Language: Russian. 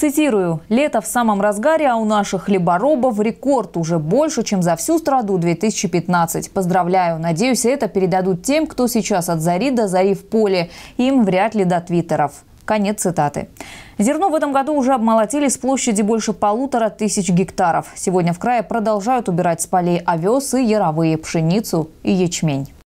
Цитирую, «Лето в самом разгаре, а у наших хлеборобов рекорд уже больше, чем за всю страду 2015. Поздравляю, надеюсь, это передадут тем, кто сейчас от зари до зари в поле. Им вряд ли до твиттеров». Конец цитаты. Зерно в этом году уже обмолотили с площади больше полутора тысяч гектаров. Сегодня в крае продолжают убирать с полей овес и яровые, пшеницу и ячмень.